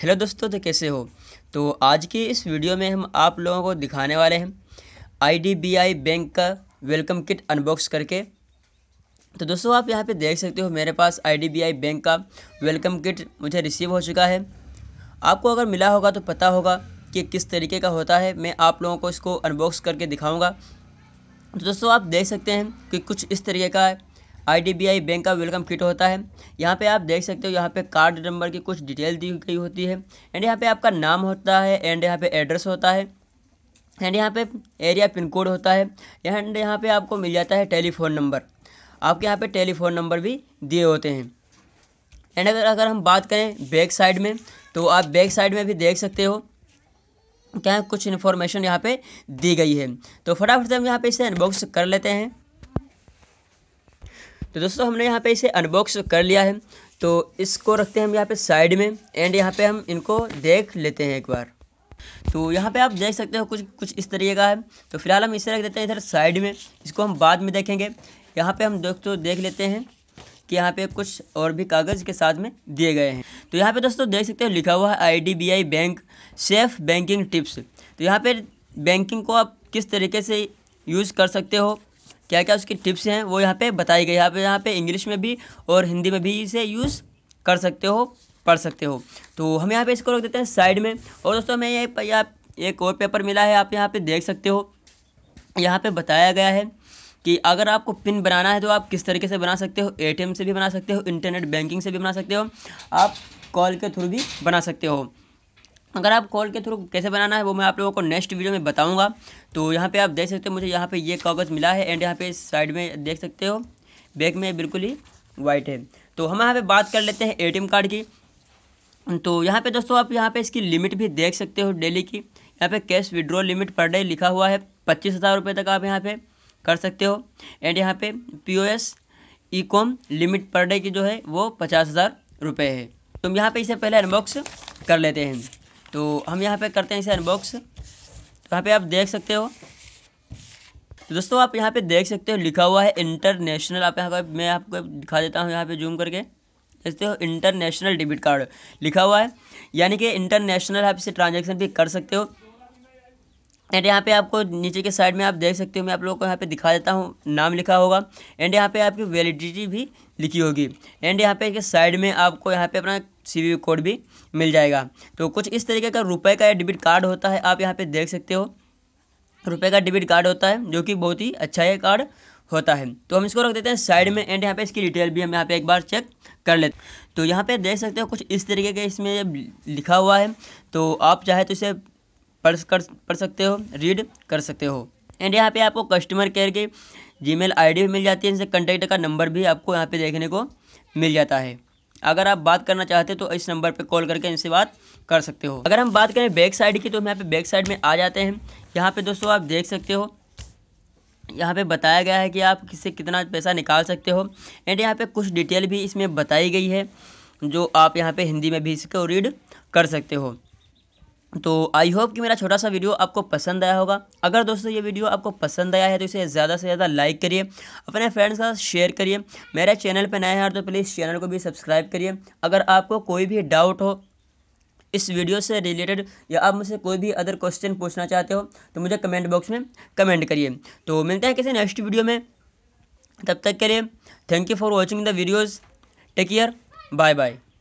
hello दोस्तों तो कैसे हो तो आज की इस वीडियो में हम आप लोगों को दिखाने वाले हैं आईडीबीआई बैंक का वेलकम किट अनबॉक्स करके तो दोस्तों आप यहाँ पे देख सकते हो मेरे पास आईडीबीआई बैंक का वेलकम किट मुझे रिसीव हो चुका है आपको अगर मिला होगा तो पता होगा कि किस तरीके का होता है मैं आप लोगों को इसको अनबॉक्स करके दिखाऊँगा तो दोस्तों आप देख सकते हैं कि कुछ इस तरीके का है आई बैंक का वेलकम किट होता है यहाँ पे आप देख सकते हो यहाँ पे कार्ड नंबर की कुछ डिटेल दी गई होती है एंड यहाँ पे आपका नाम होता है एंड यहाँ पे एड्रेस होता है एंड यहाँ पे एरिया पिन कोड होता है एंड यहाँ पे आपको मिल जाता है टेलीफोन नंबर आपके यहाँ पे टेलीफोन नंबर भी दिए होते हैं एंड अगर अगर हम बात करें बैक साइड में तो आप बैक साइड में भी देख सकते हो क्या कुछ इन्फॉर्मेशन यहाँ पे दी गई है तो फटाफट से हम यहाँ पे इसे अनबॉक्स कर लेते हैं तो दोस्तों हमने यहाँ पे इसे अनबॉक्स कर लिया है तो इसको रखते हैं हम यहाँ पे साइड में एंड यहाँ पे हम इनको देख लेते हैं एक बार तो यहाँ पे आप देख सकते हो कुछ कुछ इस तरीके का है तो फिलहाल हम इसे रख देते हैं इधर साइड में इसको हम बाद में देखेंगे यहाँ पे हम दोस्तों देख लेते हैं कि यहाँ पे कुछ और भी कागज़ के साथ में दिए गए हैं तो यहाँ पे दोस्तों देख सकते हो लिखा हुआ है IDBI bank safe banking tips तो यहाँ पे बैंकिंग को आप किस तरीके से यूज़ कर सकते हो क्या क्या उसकी टिप्स हैं वो यहाँ पे बताई गई है आप यहाँ पे इंग्लिश में भी और हिंदी में भी इसे यूज़ कर सकते हो पढ़ सकते हो तो हम यहाँ पे इसको रख देते हैं साइड में और दोस्तों हमें ये एक और पेपर मिला है आप यहाँ पे देख सकते हो यहाँ पे बताया गया है कि अगर आपको पिन बनाना है तो आप किस तरीके से बना सकते हो एटीएम से भी बना सकते हो इंटरनेट बैंकिंग से भी बना सकते हो आप कॉल के थ्रू भी बना सकते हो अगर आप कॉल के थ्रू कैसे बनाना है वो मैं आप लोगों को नेक्स्ट वीडियो में बताऊंगा तो यहाँ पे आप देख सकते हो मुझे यहाँ पे ये कागज़ मिला है एंड यहाँ पे साइड में देख सकते हो बैग में बिल्कुल ही वाइट है तो हम यहाँ पे बात कर लेते हैं एटीएम कार्ड की तो यहाँ पे दोस्तों आप यहाँ पे इसकी लिमिट भी देख सकते हो डेली की यहाँ पर cash withdraw limit per day लिखा हुआ है पच्चीस हज़ार रुपये तक आप यहाँ पर कर सकते हो एंड यहाँ पर P O S E com limit per day की जो है वो पचास हज़ार रुपये है तो हम यहाँ पर इसे पहले अनबॉक्स कर लेते हैं तो हम यहाँ पे करते हैं इसे अनबॉक्स तो यहाँ पे आप देख सकते हो तो दोस्तों आप यहाँ पे देख सकते हो लिखा हुआ है इंटरनेशनल आप यहाँ मैं आपको दिखा देता हूँ यहाँ पे जूम करके देखते हो इंटरनेशनल डेबिट कार्ड लिखा हुआ है यानी कि इंटरनेशनल आप इसे ट्रांजेक्शन भी कर सकते हो एंड यहाँ पे आपको नीचे के साइड में आप देख सकते हो मैं आप लोगों को यहाँ पे दिखा देता हूँ नाम लिखा होगा एंड यहाँ पे आपकी वैलिडिटी भी लिखी होगी एंड यहाँ पे साइड में आपको यहाँ पे अपना सी कोड भी मिल जाएगा तो कुछ इस तरीके का रुपए का डेबिट कार्ड होता है आप यहाँ पे देख सकते हो रुपए का डेबिट कार्ड होता है जो कि बहुत ही अच्छा ये कार्ड होता है तो हम इसको रख देते हैं साइड में एंड यहाँ पे इसकी डिटेल भी हम यहाँ पे एक बार चेक कर लेते तो यहाँ पे देख सकते हो कुछ इस तरीके के इसमें लिखा हुआ है तो आप चाहे तो इसे पढ़ कर पढ़ सकते हो रीड कर सकते हो एंड यहाँ पे आपको कस्टमर केयर के जी मेल आई भी मिल जाती है जिससे कंटेक्ट का नंबर भी आपको यहाँ पे देखने को मिल जाता है अगर आप बात करना चाहते तो इस नंबर पर कॉल करके इनसे बात कर सकते हो अगर हम बात करें बैक साइड की तो हम यहाँ पे बैक साइड में आ जाते हैं यहाँ पे दोस्तों आप देख सकते हो यहाँ पे बताया गया है कि आप किससे कितना पैसा निकाल सकते हो एंड यहाँ पे कुछ डिटेल भी इसमें बताई गई है जो आप यहाँ पे हिंदी में भी इसको रीड कर सकते हो तो आई होप कि मेरा छोटा सा वीडियो आपको पसंद आया होगा अगर दोस्तों ये वीडियो आपको पसंद आया है तो इसे ज़्यादा से ज़्यादा लाइक करिए अपने फ्रेंड्स के साथ शेयर करिए मेरे चैनल पर नए हैं तो प्लीज़ चैनल को भी सब्सक्राइब करिए अगर आपको कोई भी डाउट हो इस वीडियो से रिलेटेड या आप मुझसे कोई भी अदर क्वेश्चन पूछना चाहते हो तो मुझे कमेंट बॉक्स में कमेंट करिए तो मिलते हैं किसी नेक्स्ट वीडियो में तब तक के लिए thank you for watching the videos take care bye bye